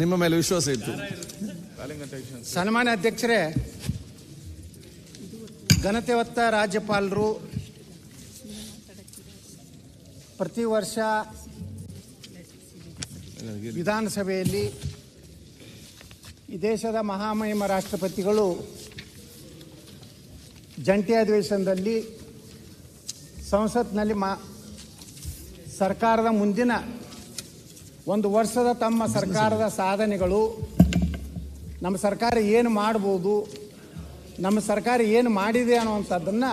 ನಿಮ್ಮ ಮೇಲೆ ವಿಶ್ವಾಸ ಇತ್ತು ಸನ್ಮಾನ್ಯ ಅಧ್ಯಕ್ಷರೇ ಘನತೆ ಹೊತ್ತ ರಾಜ್ಯಪಾಲರು ಪ್ರತಿ ವರ್ಷ ವಿಧಾನಸಭೆಯಲ್ಲಿ ಈ ದೇಶದ ಮಹಾಮಹಿಮ ರಾಷ್ಟ್ರಪತಿಗಳು ಜಂಟಿ ಅಧಿವೇಶನದಲ್ಲಿ ಸಂಸತ್ನಲ್ಲಿ ಮಾ ಸರ್ಕಾರದ ಮುಂದಿನ ಒಂದು ವರ್ಷದ ತಮ್ಮ ಸರ್ಕಾರದ ಸಾಧನೆಗಳು ನಮ್ಮ ಸರ್ಕಾರ ಏನು ಮಾಡ್ಬೋದು ನಮ್ಮ ಸರ್ಕಾರ ಏನು ಮಾಡಿದೆ ಅನ್ನುವಂಥದ್ದನ್ನು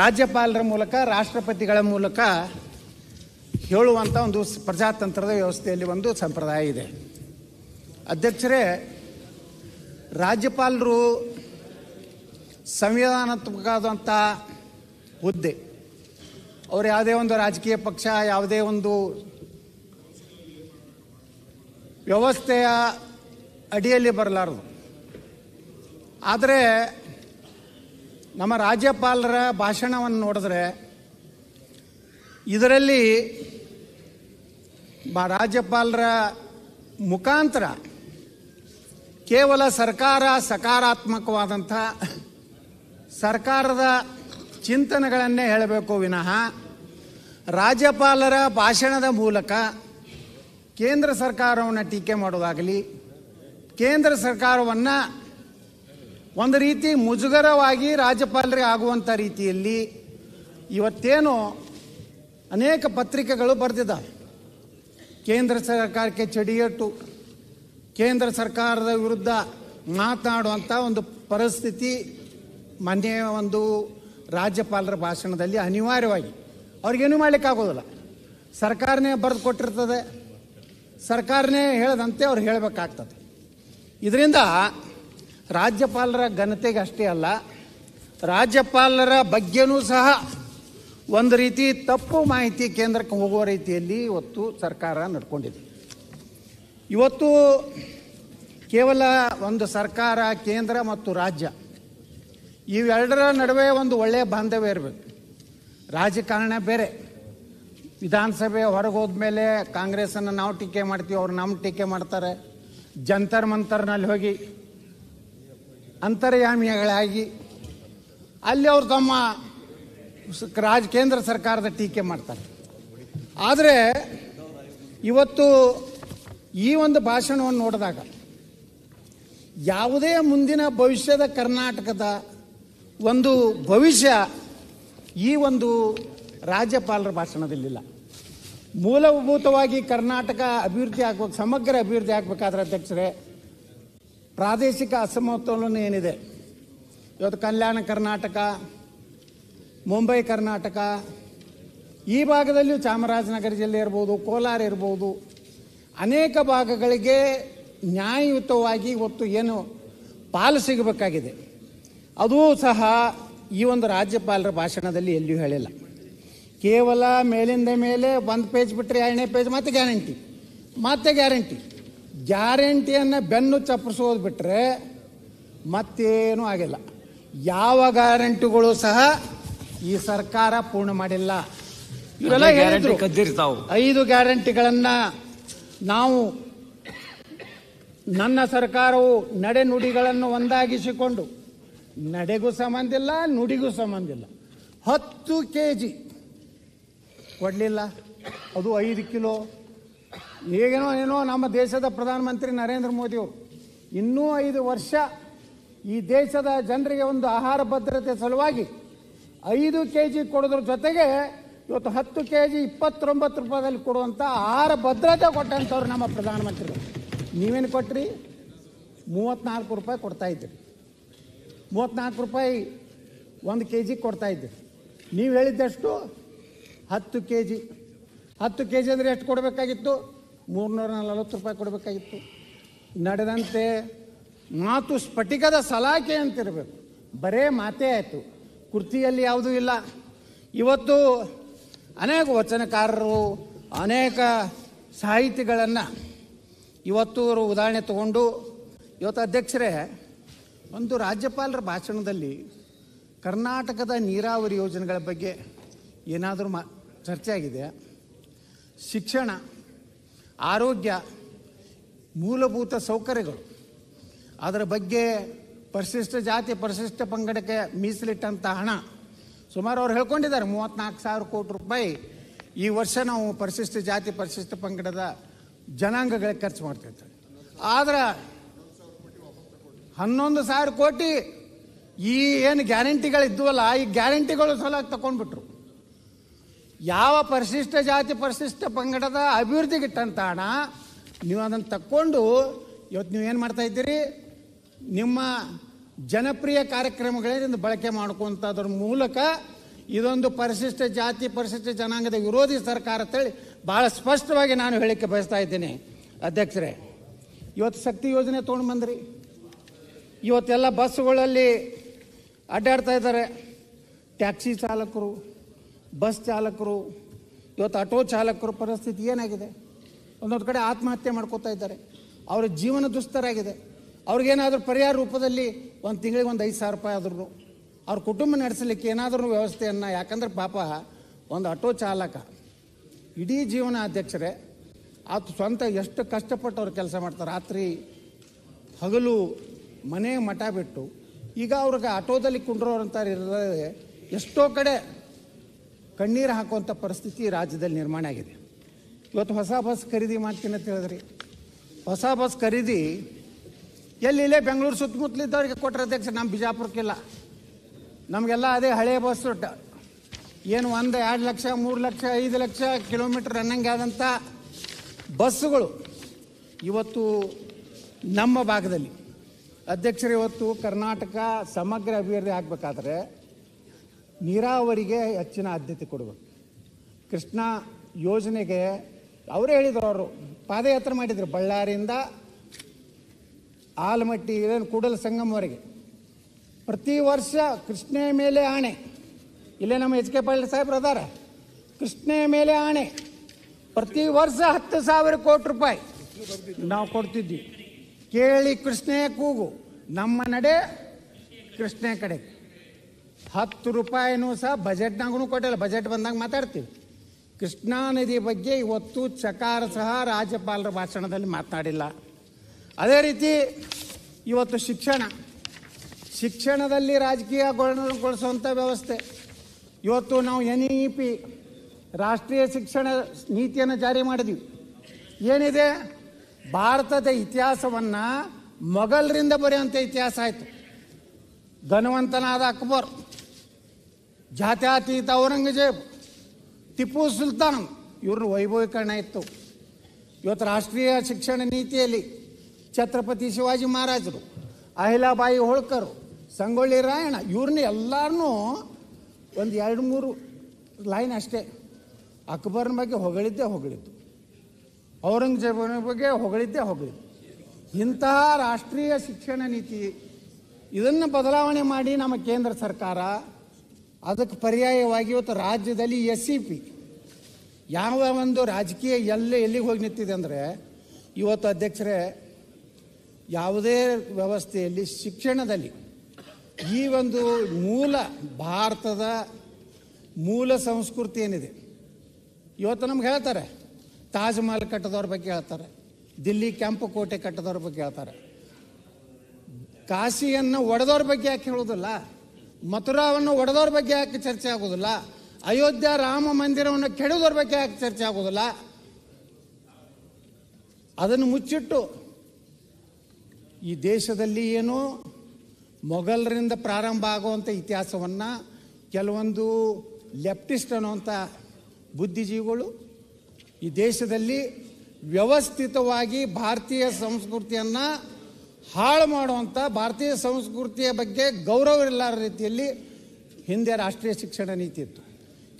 ರಾಜ್ಯಪಾಲರ ಮೂಲಕ ರಾಷ್ಟ್ರಪತಿಗಳ ಮೂಲಕ ಹೇಳುವಂಥ ಒಂದು ಪ್ರಜಾತಂತ್ರದ ವ್ಯವಸ್ಥೆಯಲ್ಲಿ ಒಂದು ಸಂಪ್ರದಾಯ ಇದೆ ಅಧ್ಯಕ್ಷರೇ ರಾಜ್ಯಪಾಲರು ಸಂವಿಧಾನಾತ್ಮಕವಾದಂಥ ಹುದ್ದೆ ಅವರು ಯಾವುದೇ ಒಂದು ರಾಜಕೀಯ ಪಕ್ಷ ಯಾವುದೇ ಒಂದು ವ್ಯವಸ್ಥೆಯ ಅಡಿಯಲ್ಲಿ ಬರಲಾರದು ಆದರೆ ನಮ್ಮ ರಾಜ್ಯಪಾಲರ ಭಾಷಣವನ್ನು ನೋಡಿದ್ರೆ ಇದರಲ್ಲಿ ರಾಜ್ಯಪಾಲರ ಮುಖಾಂತರ ಕೇವಲ ಸರ್ಕಾರ ಸಕಾರಾತ್ಮಕವಾದಂಥ ಸರ್ಕಾರದ ಚಿಂತನೆಗಳನ್ನೇ ಹೇಳಬೇಕು ವಿನಃ ರಾಜ್ಯಪಾಲರ ಭಾಷಣದ ಮೂಲಕ ಕೇಂದ್ರ ಸರ್ಕಾರವನ್ನು ಟೀಕೆ ಮಾಡೋದಾಗಲಿ ಕೇಂದ್ರ ಸರ್ಕಾರವನ್ನು ಒಂದು ರೀತಿ ಮುಜುಗರವಾಗಿ ರಾಜ್ಯಪಾಲರಿಗೆ ಆಗುವಂಥ ರೀತಿಯಲ್ಲಿ ಇವತ್ತೇನು ಅನೇಕ ಪತ್ರಿಕೆಗಳು ಬರೆದಿದ್ದಾವೆ ಕೇಂದ್ರ ಸರ್ಕಾರಕ್ಕೆ ಚಡಿಯಟ್ಟು ಕೇಂದ್ರ ಸರ್ಕಾರದ ವಿರುದ್ಧ ಮಾತನಾಡುವಂಥ ಒಂದು ಪರಿಸ್ಥಿತಿ ಮೊನ್ನೆ ಒಂದು ರಾಜ್ಯಪಾಲರ ಭಾಷಣದಲ್ಲಿ ಅನಿವಾರ್ಯವಾಗಿ ಅವ್ರಿಗೇನು ಮಾಡಲಿಕ್ಕಾಗೋದಿಲ್ಲ ಸರ್ಕಾರನೇ ಬರೆದು ಕೊಟ್ಟಿರ್ತದೆ ಸರ್ಕಾರನೇ ಹೇಳದಂತೆ ಅವ್ರು ಹೇಳಬೇಕಾಗ್ತದೆ ಇದರಿಂದ ರಾಜ್ಯಪಾಲರ ಘನತೆಗೆ ಅಷ್ಟೇ ಅಲ್ಲ ರಾಜ್ಯಪಾಲರ ಬಗ್ಗೆನೂ ಸಹ ಒಂದು ರೀತಿ ತಪ್ಪು ಮಾಹಿತಿ ಕೇಂದ್ರಕ್ಕೆ ಹೋಗುವ ರೀತಿಯಲ್ಲಿ ಇವತ್ತು ಸರ್ಕಾರ ನಡ್ಕೊಂಡಿದೆ ಇವತ್ತು ಕೇವಲ ಒಂದು ಸರ್ಕಾರ ಕೇಂದ್ರ ಮತ್ತು ರಾಜ್ಯ ಇವೆರಡರ ನಡುವೆ ಒಂದು ಒಳ್ಳೆಯ ಬಾಂಧವ್ಯ ಇರಬೇಕು ರಾಜಕಾರಣ ಬೇರೆ ವಿಧಾನಸಭೆ ಹೊರಗೆ ಹೋದ್ಮೇಲೆ ಕಾಂಗ್ರೆಸ್ಸನ್ನು ನಾವು ಟೀಕೆ ಮಾಡ್ತೀವಿ ಅವ್ರು ನಮ್ಮ ಟೀಕೆ ಮಾಡ್ತಾರೆ ಜಂತರ್ ಮಂತರ್ನಲ್ಲಿ ಹೋಗಿ ಅಂತರ್ಯಾಮಿಗಳಾಗಿ ಅಲ್ಲಿ ಅವರು ತಮ್ಮ ರಾಜ್ ಕೇಂದ್ರ ಸರ್ಕಾರದ ಟೀಕೆ ಮಾಡ್ತಾರೆ ಆದರೆ ಇವತ್ತು ಈ ಒಂದು ಭಾಷಣವನ್ನು ನೋಡಿದಾಗ ಯಾವುದೇ ಮುಂದಿನ ಭವಿಷ್ಯದ ಕರ್ನಾಟಕದ ಒಂದು ಭವಿಷ್ಯ ಈ ಒಂದು ರಾಜ್ಯಪಾಲರ ಭಾಷಣದಲ್ಲಿಲ್ಲ ಮೂಲಭೂತವಾಗಿ ಕರ್ನಾಟಕ ಅಭಿವೃದ್ಧಿ ಆಗ್ಬೇಕು ಸಮಗ್ರ ಅಭಿವೃದ್ಧಿ ಆಗಬೇಕಾದ್ರೆ ಅಧ್ಯಕ್ಷರೇ ಪ್ರಾದೇಶಿಕ ಅಸಮತೋಲನ ಏನಿದೆ ಇವತ್ತು ಕಲ್ಯಾಣ ಕರ್ನಾಟಕ ಮುಂಬೈ ಕರ್ನಾಟಕ ಈ ಭಾಗದಲ್ಲಿಯೂ ಚಾಮರಾಜನಗರ ಜಿಲ್ಲೆ ಇರ್ಬೋದು ಕೋಲಾರ ಇರ್ಬೋದು ಅನೇಕ ಭಾಗಗಳಿಗೆ ನ್ಯಾಯಯುತವಾಗಿ ಇವತ್ತು ಏನು ಪಾಲು ಸಿಗಬೇಕಾಗಿದೆ ಅದೂ ಸಹ ಈ ಒಂದು ರಾಜ್ಯಪಾಲರ ಭಾಷಣದಲ್ಲಿ ಎಲ್ಲಿಯೂ ಹೇಳಿಲ್ಲ ಕೇವಲ ಮೇಲಿಂದ ಮೇಲೆ ಒಂದು ಪೇಜ್ ಬಿಟ್ಟರೆ ಎರಡನೇ ಪೇಜ್ ಮತ್ತೆ ಗ್ಯಾರಂಟಿ ಮತ್ತೆ ಗ್ಯಾರಂಟಿ ಗ್ಯಾರಂಟಿಯನ್ನು ಬೆನ್ನು ಚಪ್ಪರಿಸೋದು ಬಿಟ್ಟರೆ ಮತ್ತೇನೂ ಆಗಿಲ್ಲ ಯಾವ ಗ್ಯಾರಂಟಿಗಳು ಸಹ ಈ ಸರ್ಕಾರ ಪೂರ್ಣ ಮಾಡಿಲ್ಲ ಇವೆಲ್ಲ ಹೇಳಿದ್ರು ಐದು ಗ್ಯಾರಂಟಿಗಳನ್ನು ನಾವು ನನ್ನ ಸರ್ಕಾರವು ನಡೆ ನುಡಿಗಳನ್ನು ಒಂದಾಗಿಸಿಕೊಂಡು ನಡೆಗೂ ಸಂಬಂಧಿಲ್ಲ ನುಡಿಗೂ ಸಂಬಂಧಿಲ್ಲ ಹತ್ತು ಕೆ ಜಿ ಕೊಡಲಿಲ್ಲ ಅದು ಐದು ಕಿಲೋ ಈಗೇನೋ ಏನೋ ನಮ್ಮ ದೇಶದ ಪ್ರಧಾನಮಂತ್ರಿ ನರೇಂದ್ರ ಮೋದಿಯವರು ಇನ್ನೂ ಐದು ವರ್ಷ ಈ ದೇಶದ ಜನರಿಗೆ ಒಂದು ಆಹಾರ ಭದ್ರತೆ ಸಲುವಾಗಿ ಐದು ಕೆ ಜಿ ಕೊಡೋದ್ರ ಜೊತೆಗೆ ಇವತ್ತು ಹತ್ತು ಕೆ ಜಿ ಇಪ್ಪತ್ತೊಂಬತ್ತು ರೂಪಾಯಿದಲ್ಲಿ ಕೊಡುವಂಥ ಆಹಾರ ಭದ್ರತೆ ಕೊಟ್ಟಂಥವ್ರು ನಮ್ಮ ಪ್ರಧಾನಮಂತ್ರಿಗಳು ನೀವೇನು ಕೊಟ್ರಿ ಮೂವತ್ತ್ನಾಲ್ಕು ರೂಪಾಯಿ ಕೊಡ್ತಾಯಿದ್ದೀರಿ ಮೂವತ್ತ್ನಾಲ್ಕು ರೂಪಾಯಿ ಒಂದು ಕೆ ಜಿ ಇದ್ದೀರಿ ನೀವು ಹೇಳಿದ್ದಷ್ಟು ಹತ್ತು ಕೆ ಜಿ ಹತ್ತು ಕೆ ಜಿ ಅಂದರೆ ಎಷ್ಟು ಕೊಡಬೇಕಾಗಿತ್ತು ಮೂರ್ನೂರ ನಲವತ್ತು ರೂಪಾಯಿ ಕೊಡಬೇಕಾಗಿತ್ತು ನಡೆದಂತೆ ಮಾತು ಸ್ಫಟಿಕದ ಸಲಾಕೆ ಅಂತಿರಬೇಕು ಬರೇ ಮಾತೇ ಆಯಿತು ಕೃತಿಯಲ್ಲಿ ಯಾವುದೂ ಇಲ್ಲ ಇವತ್ತು ಅನೇಕ ವಚನಕಾರರು ಅನೇಕ ಸಾಹಿತಿಗಳನ್ನು ಇವತ್ತು ಅವರು ಉದಾಹರಣೆ ತಗೊಂಡು ಇವತ್ತು ಅಧ್ಯಕ್ಷರೇ ಒಂದು ರಾಜ್ಯಪಾಲರ ಭಾಷಣದಲ್ಲಿ ಕರ್ನಾಟಕದ ನೀರಾವರಿ ಯೋಜನೆಗಳ ಬಗ್ಗೆ ಏನಾದರೂ ಮ ಚರ್ಚೆ ಆಗಿದೆ ಶಿಕ್ಷಣ ಆರೋಗ್ಯ ಮೂಲಭೂತ ಸೌಕರ್ಯಗಳು ಅದರ ಬಗ್ಗೆ ಪರಿಶಿಷ್ಟ ಜಾತಿ ಪರಿಶಿಷ್ಟ ಪಂಗಡಕ್ಕೆ ಮೀಸಲಿಟ್ಟಂಥ ಹಣ ಸುಮಾರು ಅವ್ರು ಹೇಳ್ಕೊಂಡಿದ್ದಾರೆ ಮೂವತ್ತ್ನಾಲ್ಕು ಸಾವಿರ ಕೋಟಿ ರೂಪಾಯಿ ಈ ವರ್ಷ ನಾವು ಪರಿಶಿಷ್ಟ ಜಾತಿ ಪರಿಶಿಷ್ಟ ಪಂಗಡದ ಜನಾಂಗಗಳಿಗೆ ಖರ್ಚು ಮಾಡ್ತಿರ್ತಾರೆ ಆದರೆ ಹನ್ನೊಂದು ಸಾವಿರ ಕೋಟಿ ಈ ಏನು ಗ್ಯಾರಂಟಿಗಳಿದ್ವಲ್ಲ ಈ ಗ್ಯಾರಂಟಿಗಳು ಸಲ ತಗೊಂಡ್ಬಿಟ್ರು ಯಾವ ಪರಿಶಿಷ್ಟ ಜಾತಿ ಪರಿಶಿಷ್ಟ ಪಂಗಡದ ಅಭಿವೃದ್ಧಿಗೆ ತಂತಾಣ ನೀವು ಅದನ್ನು ತಕ್ಕೊಂಡು ಇವತ್ತು ನೀವು ಏನು ಮಾಡ್ತಾ ಇದ್ದೀರಿ ನಿಮ್ಮ ಜನಪ್ರಿಯ ಕಾರ್ಯಕ್ರಮಗಳಿಂದ ಬಳಕೆ ಮಾಡ್ಕೊಂತದ್ರ ಮೂಲಕ ಇದೊಂದು ಪರಿಶಿಷ್ಟ ಜಾತಿ ಪರಿಶಿಷ್ಟ ಜನಾಂಗದ ವಿರೋಧಿ ಸರ್ಕಾರ ಅಂತೇಳಿ ಭಾಳ ಸ್ಪಷ್ಟವಾಗಿ ನಾನು ಹೇಳಿಕೆ ಬಯಸ್ತಾ ಇದ್ದೀನಿ ಅಧ್ಯಕ್ಷರೇ ಇವತ್ತು ಶಕ್ತಿ ಯೋಜನೆ ತೊಗೊಂಡು ಬಂದ್ರಿ ಇವತ್ತೆಲ್ಲ ಬಸ್ಸುಗಳಲ್ಲಿ ಅಡ್ಡಾಡ್ತಾ ಇದ್ದಾರೆ ಟ್ಯಾಕ್ಸಿ ಚಾಲಕರು ಬಸ್ ಚಾಲಕರು ಇವತ್ತು ಆಟೋ ಚಾಲಕರು ಪರಿಸ್ಥಿತಿ ಏನಾಗಿದೆ ಒಂದೊಂದು ಕಡೆ ಆತ್ಮಹತ್ಯೆ ಮಾಡ್ಕೋತಾ ಇದ್ದಾರೆ ಅವರ ಜೀವನ ದುಸ್ತರಾಗಿದೆ ಅವ್ರಿಗೇನಾದರೂ ಪರಿಹಾರ ರೂಪದಲ್ಲಿ ಒಂದು ತಿಂಗಳಿಗೆ ಒಂದು ಐದು ಸಾವಿರ ರೂಪಾಯಿ ಆದ್ರೂ ಅವ್ರ ಕುಟುಂಬ ನಡೆಸಲಿಕ್ಕೆ ಏನಾದರೂ ವ್ಯವಸ್ಥೆಯನ್ನು ಯಾಕಂದ್ರೆ ಪಾಪ ಒಂದು ಆಟೋ ಚಾಲಕ ಇಡೀ ಜೀವನ ಅಧ್ಯಕ್ಷರೇ ಆತ ಸ್ವಂತ ಎಷ್ಟು ಕಷ್ಟಪಟ್ಟು ಅವ್ರು ಕೆಲಸ ಮಾಡ್ತಾರೆ ರಾತ್ರಿ ಹಗಲು ಮನೆ ಮಠ ಬಿಟ್ಟು ಈಗ ಅವ್ರಿಗೆ ಆಟೋದಲ್ಲಿ ಕುಂಡ್ರೋರಂತಾರೆ ಇರೋದೇ ಎಷ್ಟೋ ಕಡೆ ಕಣ್ಣೀರು ಹಾಕುವಂಥ ಪರಿಸ್ಥಿತಿ ರಾಜ್ಯದಲ್ಲಿ ನಿರ್ಮಾಣ ಆಗಿದೆ ಇವತ್ತು ಹೊಸ ಬಸ್ ಖರೀದಿ ಮಾಡ್ತೀನಿ ಅಂತ ಹೇಳಿದ್ರಿ ಹೊಸ ಬಸ್ ಖರೀದಿ ಎಲ್ಲಿಲ್ಲೇ ಬೆಂಗಳೂರು ಸುತ್ತಮುತ್ತಲಿದ್ದವ್ರಿಗೆ ಕೊಟ್ಟರೆ ಅಧ್ಯಕ್ಷ ನಮ್ಮ ಬಿಜಾಪುರಕ್ಕಿಲ್ಲ ನಮಗೆಲ್ಲ ಅದೇ ಹಳೆಯ ಬಸ್ ಏನು ಒಂದು ಎರಡು ಲಕ್ಷ ಮೂರು ಲಕ್ಷ ಐದು ಲಕ್ಷ ಕಿಲೋಮೀಟ್ರ್ ಅನ್ನಂಗೆ ಆದಂಥ ಬಸ್ಸುಗಳು ಇವತ್ತು ನಮ್ಮ ಭಾಗದಲ್ಲಿ ಅಧ್ಯಕ್ಷರು ಇವತ್ತು ಕರ್ನಾಟಕ ಸಮಗ್ರ ಅಭಿವೃದ್ಧಿ ಆಗಬೇಕಾದ್ರೆ ನೀರಾವರಿಗೆ ಹೆಚ್ಚಿನ ಆದ್ಯತೆ ಕೊಡಬೇಕು ಕೃಷ್ಣ ಯೋಜನೆಗೆ ಅವರು ಹೇಳಿದರು ಅವರು ಪಾದಯಾತ್ರೆ ಮಾಡಿದರು ಬಳ್ಳಾರಿಯಿಂದ ಆಲಮಟ್ಟಿ ಇಲ್ಲೇನು ಕೂಡಲ ಸಂಗಮವರೆಗೆ ಪ್ರತಿ ವರ್ಷ ಕೃಷ್ಣೆ ಮೇಲೆ ಆಣೆ ಇಲ್ಲೇ ನಮ್ಮ ಎಚ್ ಕೆ ಪಾಟೀಲ್ ಸಾಹೇಬ್ರು ಅದಾರ ಕೃಷ್ಣ ಮೇಲೆ ಆಣೆ ಪ್ರತಿ ವರ್ಷ ಹತ್ತು ಸಾವಿರ ಕೋಟಿ ರೂಪಾಯಿ ನಾವು ಕೊಡ್ತಿದ್ವಿ ಕೇಳಿ ಕೃಷ್ಣೆಯ ಕೂಗು ನಮ್ಮ ನಡೆ ಕೃಷ್ಣ ಕಡೆಗೆ ಹತ್ತು ರೂಪಾಯಿನೂ ಸಹ ಬಜೆಟ್ನಾಗೂ ಕೊಟ್ಟಿಲ್ಲ ಬಜೆಟ್ ಬಂದಾಗ ಮಾತಾಡ್ತೀವಿ ಕೃಷ್ಣಾ ನದಿ ಬಗ್ಗೆ ಇವತ್ತು ಚಕಾರ ಸಹ ರಾಜ್ಯಪಾಲರ ಭಾಷಣದಲ್ಲಿ ಮಾತನಾಡಿಲ್ಲ ಅದೇ ರೀತಿ ಇವತ್ತು ಶಿಕ್ಷಣ ಶಿಕ್ಷಣದಲ್ಲಿ ರಾಜಕೀಯಗೊಳಿಸುವಂಥ ವ್ಯವಸ್ಥೆ ಇವತ್ತು ನಾವು ಎನ್ ಇ ಪಿ ರಾಷ್ಟ್ರೀಯ ಶಿಕ್ಷಣ ನೀತಿಯನ್ನು ಜಾರಿ ಮಾಡಿದ್ವಿ ಏನಿದೆ ಭಾರತದ ಇತಿಹಾಸವನ್ನು ಮೊಘಲರಿಂದ ಬರೆಯುವಂಥ ಇತಿಹಾಸ ಆಯಿತು ಧನವಂತನಾದ ಅಕ್ಬರ್ ಜಾತ್ಯಾತೀತ ಔರಂಗಜೇಬ್ ಟಿಪ್ಪು ಸುಲ್ತಾನ್ ಇವ್ರನ್ನ ವೈಭವೀಕರಣ ಇತ್ತು ಇವತ್ತು ರಾಷ್ಟ್ರೀಯ ಶಿಕ್ಷಣ ನೀತಿಯಲ್ಲಿ ಛತ್ರಪತಿ ಶಿವಾಜಿ ಮಹಾರಾಜರು ಅಹಿಲಾಬಾಯಿ ಹೋಳ್ಕರು ಸಂಗೊಳ್ಳಿ ರಾಯಣ್ಣ ಇವ್ರನ್ನ ಎಲ್ಲರನ್ನೂ ಒಂದು ಎರಡು ಮೂರು ಲೈನ್ ಅಷ್ಟೇ ಅಕ್ಬರ್ನ ಬಗ್ಗೆ ಹೊಗಳಿದ್ದೇ ಹೊಗಳಿದ್ದು ಔರಂಗಜೇಬನ ಬಗ್ಗೆ ಹೊಗಳಿದ್ದೇ ಹೊಗಳಿದ್ದು ಇಂತಹ ರಾಷ್ಟ್ರೀಯ ಶಿಕ್ಷಣ ನೀತಿ ಇದನ್ನು ಬದಲಾವಣೆ ಮಾಡಿ ನಮ್ಮ ಕೇಂದ್ರ ಸರ್ಕಾರ ಅದಕ್ಕೆ ಪರ್ಯಾಯವಾಗಿ ಇವತ್ತು ರಾಜ್ಯದಲ್ಲಿ ಎಸ್ ಸಿ ಪಿ ಯಾವ ಒಂದು ರಾಜಕೀಯ ಎಲ್ಲ ಎಲ್ಲಿಗೆ ಹೋಗಿ ನಿಂತಿದೆ ಅಂದರೆ ಇವತ್ತು ಅಧ್ಯಕ್ಷರೇ ಯಾವುದೇ ವ್ಯವಸ್ಥೆಯಲ್ಲಿ ಶಿಕ್ಷಣದಲ್ಲಿ ಈ ಒಂದು ಮೂಲ ಭಾರತದ ಮೂಲ ಸಂಸ್ಕೃತಿ ಏನಿದೆ ಇವತ್ತು ನಮ್ಗೆ ಹೇಳ್ತಾರೆ ತಾಜ್ಮಹಲ್ ಕಟ್ಟದವ್ರ ಬಗ್ಗೆ ಹೇಳ್ತಾರೆ ದಿಲ್ಲಿ ಕೆಂಪು ಕೋಟೆ ಕಟ್ಟದವ್ರ ಬಗ್ಗೆ ಹೇಳ್ತಾರೆ ಕಾಶಿಯನ್ನು ಒಡೆದವ್ರ ಬಗ್ಗೆ ಯಾಕೆ ಹೇಳೋದಿಲ್ಲ ಮಥುರಾವನ್ನು ಒಡೆದವ್ರ ಬಗ್ಗೆ ಯಾಕೆ ಚರ್ಚೆ ಆಗೋದಿಲ್ಲ ಅಯೋಧ್ಯ ರಾಮ ಮಂದಿರವನ್ನು ಕೆಡದವ್ರ ಬಗ್ಗೆ ಯಾಕೆ ಚರ್ಚೆ ಆಗೋದಿಲ್ಲ ಅದನ್ನು ಮುಚ್ಚಿಟ್ಟು ಈ ದೇಶದಲ್ಲಿ ಏನು ಮೊಘಲರಿಂದ ಪ್ರಾರಂಭ ಆಗುವಂಥ ಇತಿಹಾಸವನ್ನು ಕೆಲವೊಂದು ಲೆಫ್ಟಿಸ್ಟ್ ಅನ್ನುವಂಥ ಬುದ್ಧಿಜೀವಿಗಳು ಈ ದೇಶದಲ್ಲಿ ವ್ಯವಸ್ಥಿತವಾಗಿ ಭಾರತೀಯ ಸಂಸ್ಕೃತಿಯನ್ನು ಹಾಳು ಮಾಡುವಂಥ ಭಾರತೀಯ ಸಂಸ್ಕೃತಿಯ ಬಗ್ಗೆ ಗೌರವ ಇರಲಾರ ರೀತಿಯಲ್ಲಿ ಹಿಂದೆ ರಾಷ್ಟ್ರೀಯ ಶಿಕ್ಷಣ ನೀತಿ ಇತ್ತು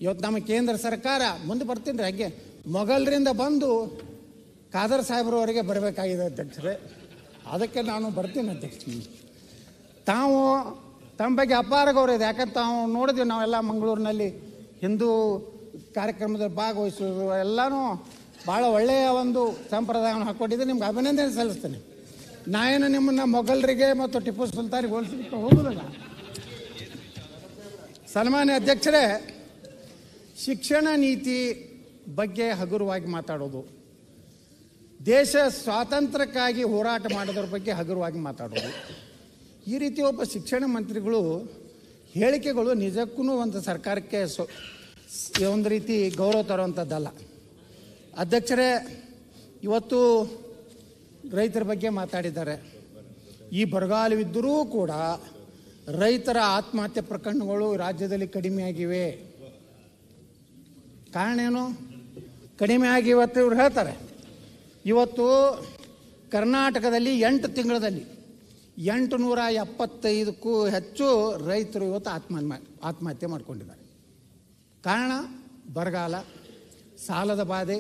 ಇವತ್ತು ನಮ್ಮ ಕೇಂದ್ರ ಸರ್ಕಾರ ಮುಂದೆ ಬರ್ತೀನಿ ರೀ ಹಾಗೆ ಮೊಘಲರಿಂದ ಬಂದು ಖಾದರ್ ಸಾಹೇಬ್ರವರಿಗೆ ಬರಬೇಕಾಗಿದೆ ಅಧ್ಯಕ್ಷರೇ ಅದಕ್ಕೆ ನಾನು ಬರ್ತೀನಿ ಅಧ್ಯಕ್ಷ ತಾವು ತಮ್ಮ ಬಗ್ಗೆ ಅಪಾರ ಗೌರವ ಇದೆ ಯಾಕಂದ್ರೆ ತಾವು ನೋಡಿದ್ವಿ ನಾವೆಲ್ಲ ಮಂಗಳೂರಿನಲ್ಲಿ ಹಿಂದೂ ಕಾರ್ಯಕ್ರಮದಲ್ಲಿ ಭಾಗವಹಿಸುವುದು ಎಲ್ಲನೂ ಭಾಳ ಒಳ್ಳೆಯ ಒಂದು ಸಂಪ್ರದಾಯವನ್ನು ಹಾಕ್ಕೊಂಡಿದ್ದೆ ನಿಮ್ಗೆ ಅಭಿನಂದನೆ ಸಲ್ಲಿಸ್ತೇನೆ ನಾಯೇನು ನಿಮ್ಮನ್ನ ಮೊಘಲರಿಗೆ ಮತ್ತು ಟಿಪ್ಪು ಸುಲ್ತಾನಿಗೆ ಹೋಲಿಸಿಬಿಟ್ಟು ಹೋಗುದಲ್ಲ ಸನ್ಮಾನ್ಯ ಅಧ್ಯಕ್ಷರೇ ಶಿಕ್ಷಣ ನೀತಿ ಬಗ್ಗೆ ಹಗುರವಾಗಿ ಮಾತಾಡೋದು ದೇಶ ಸ್ವಾತಂತ್ರ್ಯಕ್ಕಾಗಿ ಹೋರಾಟ ಮಾಡೋದ್ರ ಬಗ್ಗೆ ಹಗುರವಾಗಿ ಮಾತಾಡೋದು ಈ ರೀತಿ ಒಬ್ಬ ಶಿಕ್ಷಣ ಮಂತ್ರಿಗಳು ಹೇಳಿಕೆಗಳು ನಿಜಕ್ಕೂ ಒಂದು ಸರ್ಕಾರಕ್ಕೆ ಸೊ ಒಂದು ರೀತಿ ಗೌರವ ತರುವಂಥದ್ದಲ್ಲ ಅಧ್ಯಕ್ಷರೇ ಇವತ್ತು ರೈತರ ಬಗ್ಗೆ ಮಾತಾಡಿದ್ದಾರೆ ಈ ಬರಗಾಲವಿದ್ದರೂ ಕೂಡ ರೈತರ ಆತ್ಮಹತ್ಯೆ ಪ್ರಕರಣಗಳು ರಾಜ್ಯದಲ್ಲಿ ಕಡಿಮೆಯಾಗಿವೆ ಕಾರಣ ಏನು ಕಡಿಮೆ ಇವತ್ತು ಇವ್ರು ಹೇಳ್ತಾರೆ ಇವತ್ತು ಕರ್ನಾಟಕದಲ್ಲಿ ಎಂಟು ತಿಂಗಳಲ್ಲಿ ಎಂಟು ನೂರ ಎಪ್ಪತ್ತೈದಕ್ಕೂ ಹೆಚ್ಚು ರೈತರು ಇವತ್ತು ಆತ್ಮ ಆತ್ಮಹತ್ಯೆ ಮಾಡಿಕೊಂಡಿದ್ದಾರೆ ಕಾರಣ ಬರಗಾಲ ಸಾಲದ ಬಾಧೆ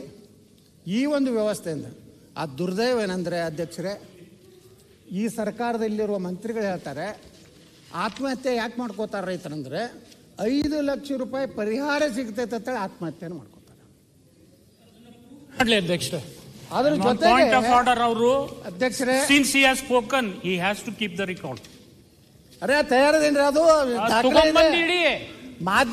ಈ ಒಂದು ವ್ಯವಸ್ಥೆಯಿಂದ ಆ ದುರ್ದೈವ ಏನಂದ್ರೆ ಅಧ್ಯಕ್ಷರೇ ಈ ಸರ್ಕಾರದಲ್ಲಿರುವ ಮಂತ್ರಿಗಳು ಹೇಳ್ತಾರೆ ಆತ್ಮಹತ್ಯೆ ಯಾಕೆ ಮಾಡ್ಕೋತಾರೆ ರೈತರಂದರೆ ಐದು ಲಕ್ಷ ರೂಪಾಯಿ ಪರಿಹಾರ ಸಿಗ್ತೈತೆ ಅಂತೇಳಿ ಆತ್ಮಹತ್ಯೆನ ಮಾಡ್ಕೋತಾರೆ ಅಧ್ಯಕ್ಷರೇ ಅದ್ರ ಜೊತೆ ಪಾಯಿಂಟ್ ಆಫ್ ಆರ್ಡರ್ ಅವರು ಅಧ್ಯಕ್ಷರೇ since he has spoken he has to keep the record ಅರೆ ತಯಾರದೇನ್ರಿ ಅದು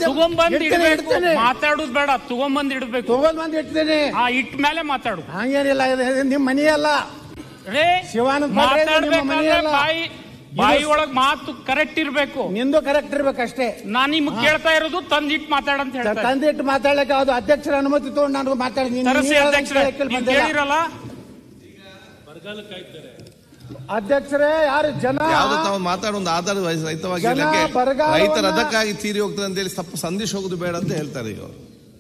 ತಗೊಂಡ್ಬಂದ್ ಇಡ್ತೇನೆ ಮಾತಾಡೋದು ಬೇಡ ತಗೊಂಬಂದ್ ಇಡ್ಬೇಕು ತಗೊಂಡ್ಬಂದ್ ಇಡ್ತೇನೆ ಆ ಇಟ್ ಮೇಲೆ ಮಾತಾಡು ಹಂಗೇನಿಲ್ಲ ನಿಮ್ ಮನಿ ಅಲ್ಲ ರೇ ಶಿವಾನಂದ ಬಾಯಿ ಬಾಯಿ ಒಳಗ್ ಮಾತು ಕರೆಕ್ಟ್ ಇರ್ಬೇಕು ನಿಂದು ಕರೆಕ್ಟ್ ಇರ್ಬೇಕು ಅಷ್ಟೇ ನಾನು ನಿಮ್ಗೆ ಕೇಳ್ತಾ ಇರೋದು ಮಾತಾಡ ಅಂತ ಹೇಳಿ ತಂದಿಟ್ಟು ಮಾತಾಡಕ್ಕೆ ಅದು ಅಧ್ಯಕ್ಷರ ಅನುಮತಿ ತಗೊಂಡು ನಾನು ಮಾತಾಡಿದ್ದೀನಿ ಅಧ್ಯಕ್ಷರಲ್ಲ ಬರಗಾಲ ಅಧ್ಯಕ್ಷರೇ ಯಾರು ಜನ ಮಾತಾಡುವ ತಾವು ವಯಸ್ಸು ರೈತವಾಗಿ ರಹಿತವಾಗಿ ರೈತರ ಅದಕ್ಕಾಗಿ ತೀರಿ ಹೋಗ್ತದೆ ಅಂತೇಳಿ ತಪ್ಪು ಸಂದೇಶ ಹೋಗುದು ಬೇಡ ಅಂತ ಹೇಳ್ತಾರೆ ಈಗ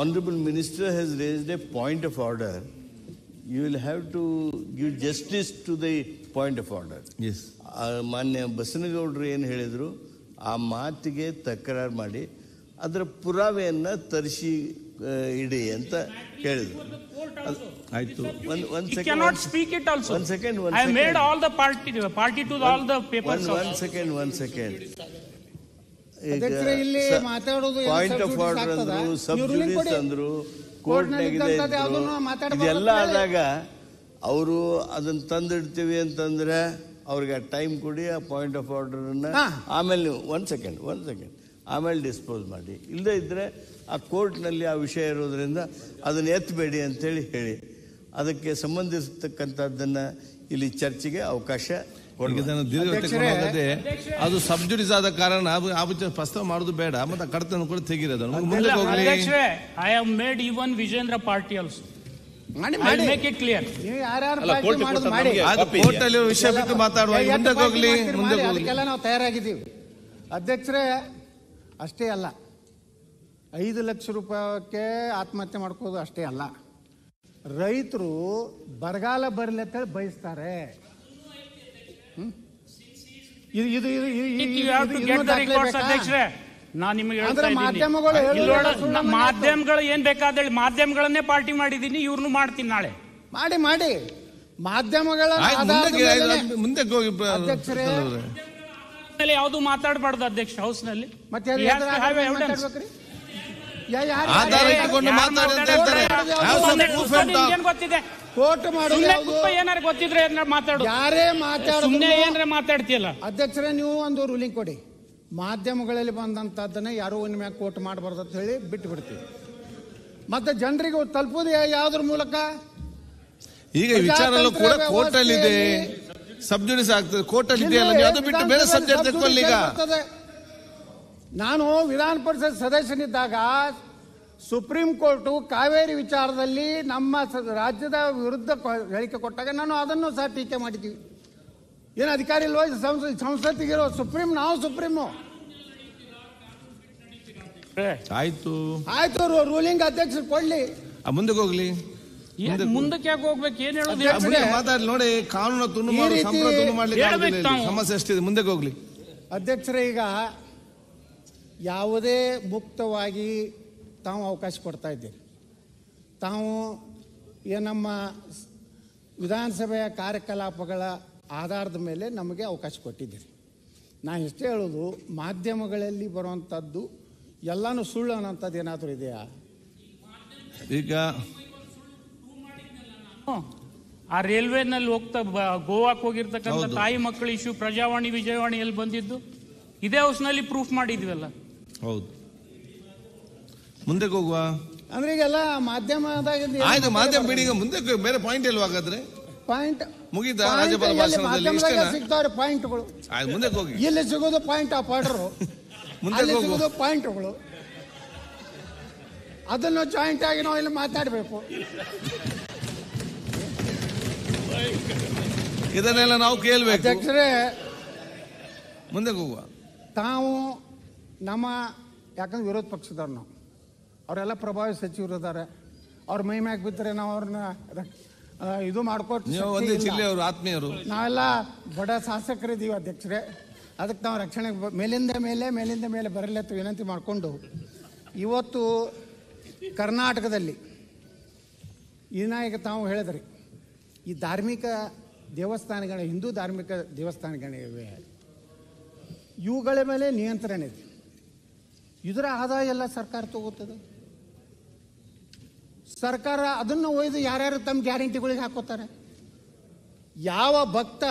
honorable minister has raised a point of order you will have to give justice to the point of order yes ಮಾನ್ಯ ಬಸನಗೌಡರು ಏನು ಹೇಳಿದರು ಆ ಮಾತಿಗೆ ತಕರಾರು ಮಾಡಿ ಅದರ ಪುರಾವೆಯನ್ನು ತರಿಸಿ all the ಕೇಳಿದರು ಆಯಿತು ಒಂದು second one second one second ಇಲ್ಲಿ ಪಾಯಿಂಟ್ ಆಫ್ ಆರ್ಡರ್ ಅಂದ್ರು ಸಬ್ ಜುಡಿಸ್ ಅಂದ್ರು ಕೋರ್ಟ್ನಾಗಿದೆ ಇದೆಲ್ಲ ಆದಾಗ ಅವರು ಅದನ್ನ ತಂದಿಡ್ತೀವಿ ಅಂತಂದ್ರೆ ಅವ್ರಿಗೆ ಟೈಮ್ ಕೊಡಿ ಆ ಪಾಯಿಂಟ್ ಆಫ್ ಆರ್ಡರನ್ನು ಆಮೇಲೆ ನೀವು ಒಂದು ಸೆಕೆಂಡ್ ಒನ್ ಸೆಕೆಂಡ್ ಆಮೇಲೆ ಡಿಸ್ಪೋಸ್ ಮಾಡಿ ಇಲ್ಲದೇ ಇದ್ರೆ ಆ ಕೋರ್ಟ್ನಲ್ಲಿ ಆ ವಿಷಯ ಇರೋದ್ರಿಂದ ಅದನ್ನು ಎತ್ತಬೇಡಿ ಅಂತೇಳಿ ಹೇಳಿ ಅದಕ್ಕೆ ಸಂಬಂಧಿಸತಕ್ಕಂಥದ್ದನ್ನು ಇಲ್ಲಿ ಚರ್ಚೆಗೆ ಅವಕಾಶ ಅವ್ರಿಗೆ ಇದನ್ನು ದೀರ್ಘತೆ ಅದು ಸಬ್ಜುಡಿಸ್ ಆದ ಕಾರಣ ಪ್ರಸ್ತಾವ ಮಾಡೋದು ಬೇಡ ಮತ್ತೆ ಕಡತನ ಕೂಡ ತೆಗಿರೋದು ಮುಂದೆ ಹೋಗಲಿ I have made even Vijendra party also ವಿಷಯ ಬಿಟ್ಟು ಮಾತಾಡುವ ಮುಂದಕ್ಕೆ ಹೋಗ್ಲಿ ಮುಂದಕ್ಕೆ ಅದಕ್ಕೆಲ್ಲ ನಾವು ತಯಾರಾಗಿದ್ದೀವಿ ಅಧ್ಯಕ್ಷರೇ ಅಷ್ಟೇ ಅಲ್ಲ ಐದು ಲಕ್ಷ ರೂಪಾಯಕ್ಕೆ ಆತ್ಮಹತ್ಯೆ ಮಾಡ್ಕೋದು ಅಷ್ಟೇ ಅಲ್ಲ ರೈತರು ಬರಗಾಲ ಬರಲಿ ಅಂತೇಳಿ ಬಯಸ್ತಾರೆ ಮಾಧ್ಯಮಗಳು ಏನ್ ಬೇಕಾದ ಮಾಧ್ಯಮಗಳನ್ನೇ ಪಾರ್ಟಿ ಮಾಡಿದೀನಿ ಇವ್ರನ್ನೂ ಮಾಡ್ತೀನಿ ನಾಳೆ ಮಾಡಿ ಮಾಡಿ ಮಾಧ್ಯಮಗಳ ಮುಂದೆ ಯಾವುದು ಅಧ್ಯಕ್ಷ ಹೌಸ್ ನಲ್ಲಿ ಮತ್ತೆ ಕೋರ್ಟ್ ಮಾಡೋದು ಏನಾರ ಗೊತ್ತಿದ್ರೆ ಏನಾರ ಮಾತಾಡು ಯಾರೇ ಮಾತಾಡೋದು ಸುಮ್ಮನೆ ಏನಾರ ಮಾತಾಡ್ತಿಯಲ್ಲ ಅಧ್ಯಕ್ಷರೇ ನೀವು ಒಂದು ರೂಲಿಂಗ್ ಕೊಡಿ ಮಾಧ್ಯಮಗಳಲ್ಲಿ ಬಂದಂಥದ್ದನ್ನ ಯಾರೋ ಒಂದು ಮ್ಯಾಗ ಕೋರ್ಟ್ ಮಾಡಬಾರ್ದು ಅಂತ ಹೇಳಿ ಬಿಟ್ಟು ಬಿಡ್ತೀವಿ ಮತ್ತೆ ಜನರಿಗೆ ತಲುಪೋದು ಯಾವ್ದ್ರ ಮೂಲಕ ಈಗ ಈ ವಿಚಾರ ಕೂಡ ಕೋರ್ಟ್ ಅಲ್ಲಿ ಇದೆ ಸಬ್ ಆಗ್ತದೆ ಕೋರ್ಟ್ ಅಲ್ಲಿ ನೀವು ಅದು ಬಿಟ್ಟು ಬೇರೆ ಸಬ್ಜೆಕ್ಟ್ ಈಗ ನಾನು ವಿಧಾನ ಪರಿಷತ್ ಸದಸ್ಯನಿದ್ದಾಗ ಸುಪ್ರೀಂ ಕೋರ್ಟು ಕಾವೇರಿ ವಿಚಾರದಲ್ಲಿ ನಮ್ಮ ರಾಜ್ಯದ ವಿರುದ್ಧ ಹೇಳಿಕೆ ಕೊಟ್ಟಾಗ ನಾನು ಅದನ್ನು ಸಹ ಟೀಕೆ ಮಾಡಿದ್ದೀವಿ ಏನು ಅಧಿಕಾರಿ ಇಲ್ವೋ ಸಂಸತ್ತಿಗಿರೋ ಸುಪ್ರೀಂ ನಾವು ಸುಪ್ರೀಮು ಆಯ್ತು ಆಯ್ತು ರೂಲಿಂಗ್ ಅಧ್ಯಕ್ಷ ಕೊಡ್ಲಿ ಮುಂದಕ್ಕೆ ಹೋಗ್ಲಿ ಮುಂದಕ್ಕೆ ಯಾಕೆ ಹೋಗ್ಬೇಕು ಏನ್ ಹೇಳೋದು ಮಾತಾಡಿ ನೋಡಿ ಕಾನೂನು ತುಂಡು ಸಮಸ್ಯೆ ಎಷ್ಟಿದೆ ಮುಂದಕ್ಕೆ ಹೋಗ್ಲಿ ಅಧ್ಯಕ್ಷರೇ ಈಗ ಯಾವುದೇ ಮುಕ್ತವಾಗಿ ತಾವು ಅವಕಾಶ ಕೊಡ್ತಾ ಇದ್ದೀರಿ ತಾವು ನಮ್ಮ ವಿಧಾನಸಭೆಯ ಕಾರ್ಯಕಲಾಪಗಳ ಆಧಾರದ ಮೇಲೆ ನಮಗೆ ಅವಕಾಶ ಕೊಟ್ಟಿದ್ದೀರಿ ನಾನು ಎಷ್ಟೇ ಹೇಳೋದು ಮಾಧ್ಯಮಗಳಲ್ಲಿ ಬರುವಂಥದ್ದು ಎಲ್ಲನೂ ಸುಳ್ಳು ಅನ್ನೋಂಥದ್ದು ಏನಾದರೂ ಇದೆಯಾ ಈಗ ಆ ರೈಲ್ವೆನಲ್ಲಿ ಹೋಗ್ತಾ ಗೋವಾಕ್ ಹೋಗಿರ್ತಕ್ಕಂಥ ತಾಯಿ ಮಕ್ಕಳ ಇಶ್ಯೂ ಪ್ರಜಾವಾಣಿ ವಿಜಯವಾಣಿಯಲ್ಲಿ ಬಂದಿದ್ದು ಇದೇ ಹೌಸ್ನಲ್ಲಿ ಪ್ರೂಫ್ ಮಾಡಿದ್ವಿ ಅಲ್ಲ ಹೌದು ಮುಂದೆ ಹೋಗುವ ಅಂದ್ರೆ ಈಗೆಲ್ಲ ಮಾಧ್ಯಮ ಆಯ್ತು ಮಾಧ್ಯಮ ಬಿಡಿ ಈಗ ಮುಂದೆ ಬೇರೆ ಪಾಯಿಂಟ್ ಇಲ್ವಾ ಹಾಗಾದ್ರೆ ಪಾಯಿಂಟ್ ಮುಗಿದ ರಾಜ್ಯಪಾಲ ಭಾಷಣದಲ್ಲಿ ಸಿಗ್ತಾರೆ ಪಾಯಿಂಟ್ಗಳು ಆಯ್ತು ಮುಂದೆ ಹೋಗಿ ಇಲ್ಲಿ ಸಿಗೋದು ಪಾಯಿಂಟ್ ಆ ಪಾಡ್ರು ಮುಂದೆ ಸಿಗೋದು ಪಾಯಿಂಟ್ಗಳು ಅದನ್ನು ಜಾಯಿಂಟ್ ಆಗಿ ನಾವು ಇಲ್ಲಿ ಮಾತಾಡಬೇಕು ಇದನ್ನೆಲ್ಲ ನಾವು ಕೇಳಬೇಕು ಅಧ್ಯಕ್ಷರೇ ಮುಂದೆ ಹೋಗುವ ತಾವು ನಮ್ಮ ಯಾಕಂದ್ರೆ ವಿರೋಧ ಪಕ್ಷದವ್ರು ನಾವು ಅವರೆಲ್ಲ ಪ್ರಭಾವಿ ಸಚಿವರು ಇದ್ದಾರೆ ಅವ್ರ ಮೈ ಮ್ಯಾಕ್ ಬಿದ್ದರೆ ನಾವು ಅವ್ರನ್ನ ಇದು ಮಾಡ್ಕೊಟ್ಟು ಜಿಲ್ಲೆಯವರು ಆತ್ಮೀಯರು ನಾವೆಲ್ಲ ಬಡ ಶಾಸಕರಿದ್ದೀವಿ ಅಧ್ಯಕ್ಷರೇ ಅದಕ್ಕೆ ನಾವು ರಕ್ಷಣೆ ಮೇಲಿಂದ ಮೇಲೆ ಮೇಲಿಂದ ಮೇಲೆ ಬರಲಿ ಅಂತ ವಿನಂತಿ ಮಾಡಿಕೊಂಡು ಇವತ್ತು ಕರ್ನಾಟಕದಲ್ಲಿ ವಿನಾಯಕ ತಾವು ಹೇಳಿದ್ರಿ ಈ ಧಾರ್ಮಿಕ ದೇವಸ್ಥಾನಗಳ ಹಿಂದೂ ಧಾರ್ಮಿಕ ದೇವಸ್ಥಾನಗಳಿವೆ ಇವುಗಳ ಮೇಲೆ ನಿಯಂತ್ರಣ ಇದೆ ಇದರ ಆದಾಯ ಎಲ್ಲ ಸರ್ಕಾರ ತಗೋತದೆ ಸರ್ಕಾರ ಅದನ್ನು ಒಯ್ದು ಯಾರ್ಯಾರು ತಮ್ಮ ಗ್ಯಾರಂಟಿಗಳಿಗೆ ಹಾಕೋತಾರೆ ಯಾವ ಭಕ್ತ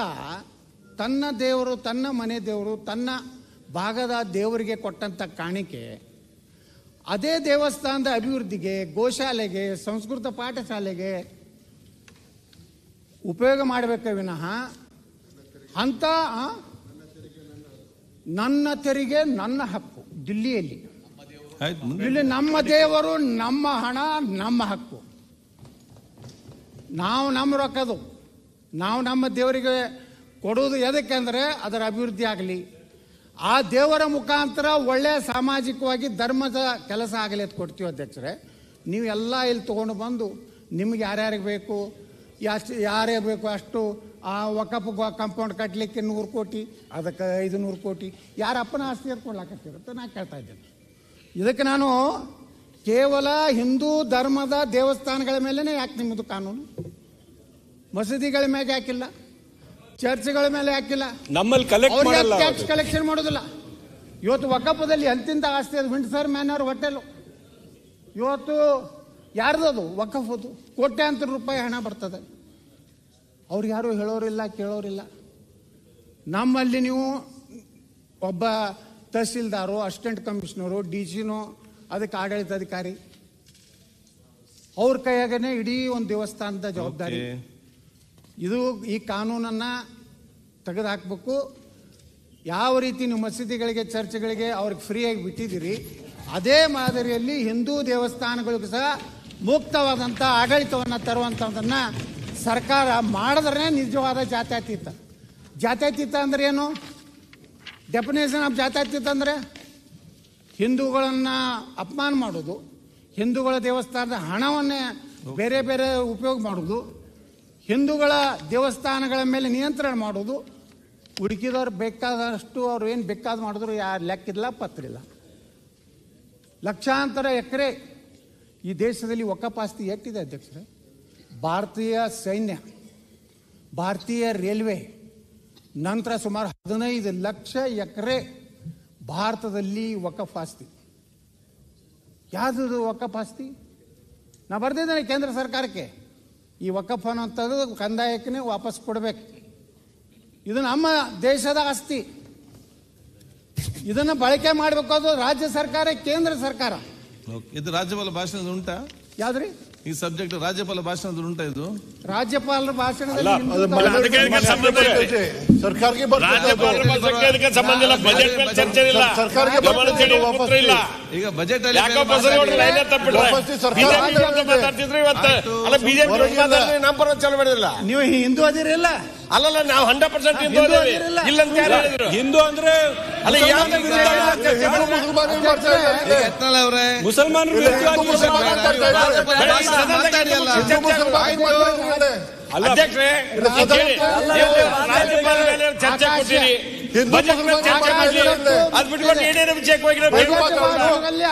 ತನ್ನ ದೇವರು ತನ್ನ ಮನೆ ದೇವರು ತನ್ನ ಭಾಗದ ದೇವರಿಗೆ ಕೊಟ್ಟಂಥ ಕಾಣಿಕೆ ಅದೇ ದೇವಸ್ಥಾನದ ಅಭಿವೃದ್ಧಿಗೆ ಗೋಶಾಲೆಗೆ ಸಂಸ್ಕೃತ ಪಾಠಶಾಲೆಗೆ ಉಪಯೋಗ ಮಾಡಬೇಕ ವಿನಃ ಅಂತ ನನ್ನ ತೆರಿಗೆ ನನ್ನ ಹಕ್ಕು ದಿಲ್ಲಿಯಲ್ಲಿ ಇಲ್ಲಿ ನಮ್ಮ ದೇವರು ನಮ್ಮ ಹಣ ನಮ್ಮ ಹಕ್ಕು ನಾವು ನಮ್ಮ ರೊಕ್ಕದು ನಾವು ನಮ್ಮ ದೇವರಿಗೆ ಕೊಡೋದು ಎದಕ್ಕೆಂದರೆ ಅದರ ಅಭಿವೃದ್ಧಿ ಆಗಲಿ ಆ ದೇವರ ಮುಖಾಂತರ ಒಳ್ಳೆಯ ಸಾಮಾಜಿಕವಾಗಿ ಧರ್ಮದ ಕೆಲಸ ಆಗಲಿ ಅಂತ ಕೊಡ್ತೀವಿ ಅಧ್ಯಕ್ಷರೇ ನೀವು ಎಲ್ಲ ಇಲ್ಲಿ ತೊಗೊಂಡು ಬಂದು ನಿಮ್ಗೆ ಯಾರ್ಯಾರಿಗೆ ಬೇಕು ಎಷ್ಟು ಯಾರೇ ಬೇಕು ಅಷ್ಟು ಆ ಒಕ್ಕಪ್ಪ ಕಂಪೌಂಡ್ ಕಟ್ಟಲಿಕ್ಕೆ ನೂರು ಕೋಟಿ ಅದಕ್ಕೆ ಐದು ನೂರು ಕೋಟಿ ಯಾರಪ್ಪನ ಆಸ್ತಿ ಅಂತ ನಾನು ಕೇಳ್ತಾ ಇದ್ದೇನೆ ಇದಕ್ಕೆ ನಾನು ಕೇವಲ ಹಿಂದೂ ಧರ್ಮದ ದೇವಸ್ಥಾನಗಳ ಮೇಲೇ ಯಾಕೆ ನಿಮ್ಮದು ಕಾನೂನು ಮಸೀದಿಗಳ ಮೇಲೆ ಯಾಕಿಲ್ಲ ಚರ್ಚ್ಗಳ ಮೇಲೆ ಯಾಕಿಲ್ಲ ನಮ್ಮಲ್ಲಿ ಟ್ಯಾಕ್ಸ್ ಕಲೆಕ್ಷನ್ ಮಾಡೋದಿಲ್ಲ ಇವತ್ತು ವಕಪದಲ್ಲಿ ಎಂತಿಂತ ಆಸ್ತಿ ಅದು ವಿಂಡ್ಸರ್ ಮ್ಯಾನರ್ ಹೋಟೆಲು ಇವತ್ತು ಯಾರ್ದದು ವಕಫದು ಕೋಟ್ಯಾಂತರ ರೂಪಾಯಿ ಹಣ ಬರ್ತದೆ ಅವ್ರು ಯಾರು ಹೇಳೋರಿಲ್ಲ ಕೇಳೋರಿಲ್ಲ ನಮ್ಮಲ್ಲಿ ನೀವು ಒಬ್ಬ ತಹಸೀಲ್ದಾರು ಅಸಿಸ್ಟೆಂಟ್ ಕಮಿಷನರು ಡಿ ಸಿನೋ ಅದಕ್ಕೆ ಆಡಳಿತಾಧಿಕಾರಿ ಅವ್ರ ಕೈಯಾಗನೇ ಇಡೀ ಒಂದು ದೇವಸ್ಥಾನದ ಜವಾಬ್ದಾರಿ ಇದು ಈ ಕಾನೂನನ್ನು ತೆಗೆದು ಹಾಕಬೇಕು ಯಾವ ರೀತಿ ನೀವು ಮಸೀದಿಗಳಿಗೆ ಚರ್ಚ್ಗಳಿಗೆ ಅವ್ರಿಗೆ ಫ್ರೀಯಾಗಿ ಬಿಟ್ಟಿದ್ದೀರಿ ಅದೇ ಮಾದರಿಯಲ್ಲಿ ಹಿಂದೂ ದೇವಸ್ಥಾನಗಳಿಗೂ ಸಹ ಮುಕ್ತವಾದಂಥ ಆಡಳಿತವನ್ನು ತರುವಂಥದ್ದನ್ನು ಸರ್ಕಾರ ಮಾಡಿದ್ರೆ ನಿಜವಾದ ಜಾತ್ಯತೀತ ಜಾತ್ಯತೀತ ಅಂದ್ರೆ ಏನು ಡೆಫಿನೇಷನ್ ಆಫ್ ಅಂದರೆ ಹಿಂದೂಗಳನ್ನು ಅಪಮಾನ ಮಾಡೋದು ಹಿಂದೂಗಳ ದೇವಸ್ಥಾನದ ಹಣವನ್ನೇ ಬೇರೆ ಬೇರೆ ಉಪಯೋಗ ಮಾಡೋದು ಹಿಂದೂಗಳ ದೇವಸ್ಥಾನಗಳ ಮೇಲೆ ನಿಯಂತ್ರಣ ಮಾಡೋದು ಹುಡುಕಿದವ್ರು ಬೇಕಾದಷ್ಟು ಅವ್ರು ಏನು ಬೇಕಾದ ಮಾಡಿದ್ರು ಯಾರು ಲೆಕ್ಕಿಲ್ಲ ಇಲ್ಲ ಲಕ್ಷಾಂತರ ಎಕರೆ ಈ ದೇಶದಲ್ಲಿ ಒಕ್ಕಪಾಸ್ತಿ ಎಟ್ಟಿದೆ ಅಧ್ಯಕ್ಷರೇ ಭಾರತೀಯ ಸೈನ್ಯ ಭಾರತೀಯ ರೈಲ್ವೆ ನಂತರ ಸುಮಾರು ಹದಿನೈದು ಲಕ್ಷ ಎಕರೆ ಭಾರತದಲ್ಲಿ ವಕಫ್ ಆಸ್ತಿ ಯಾವುದು ವಕಫ್ ಆಸ್ತಿ ನಾ ಬರ್ದಿದ್ದೇನೆ ಕೇಂದ್ರ ಸರ್ಕಾರಕ್ಕೆ ಈ ವಕಫ್ ಅನ್ನೋಂಥದ್ದು ಕಂದಾಯಕ್ಕೆ ವಾಪಸ್ ಕೊಡಬೇಕು ಇದು ನಮ್ಮ ದೇಶದ ಆಸ್ತಿ ಇದನ್ನು ಬಳಕೆ ಮಾಡಬೇಕಾದ್ರು ರಾಜ್ಯ ಸರ್ಕಾರ ಕೇಂದ್ರ ಸರ್ಕಾರ ಇದು ರಾಜ್ಯಪಾಲ ಭಾಷಣ ಉಂಟಾ ಯಾವ್ದ್ರಿ ಈ ಸಬ್ಜೆಕ್ಟ್ ರಾಜ್ಯಪಾಲ ಭಾಷಣದಲ್ಲಿ ಉಂಟ ಇದು ರಾಜ್ಯಪಾಲರ ಭಾಷಣದಲ್ಲಿ ಸರ್ಕಾರಕ್ಕೆ ಈಗ ಬಜೆಟ್ ಅಲ್ಲಿ ಮಾತಾಡ್ತಿದ್ರು ಅಲ್ಲ ಬಿಜೆಪಿ ಮಾಡಿದಿಲ್ಲ ನೀವು ಹಿಂದೂ ಅದಿರಲ್ಲ ಅಲ್ಲಲ್ಲ ನಾವು ಹಂಡ್ರೆಡ್ ಪರ್ಸೆಂಟ್ ಹಿಂದೂ ಇಲ್ಲ ಹಿಂದೂ ಅಂದ್ರೆ ಅಲ್ಲ ಅಧ್ಯಕ್ಷರೇ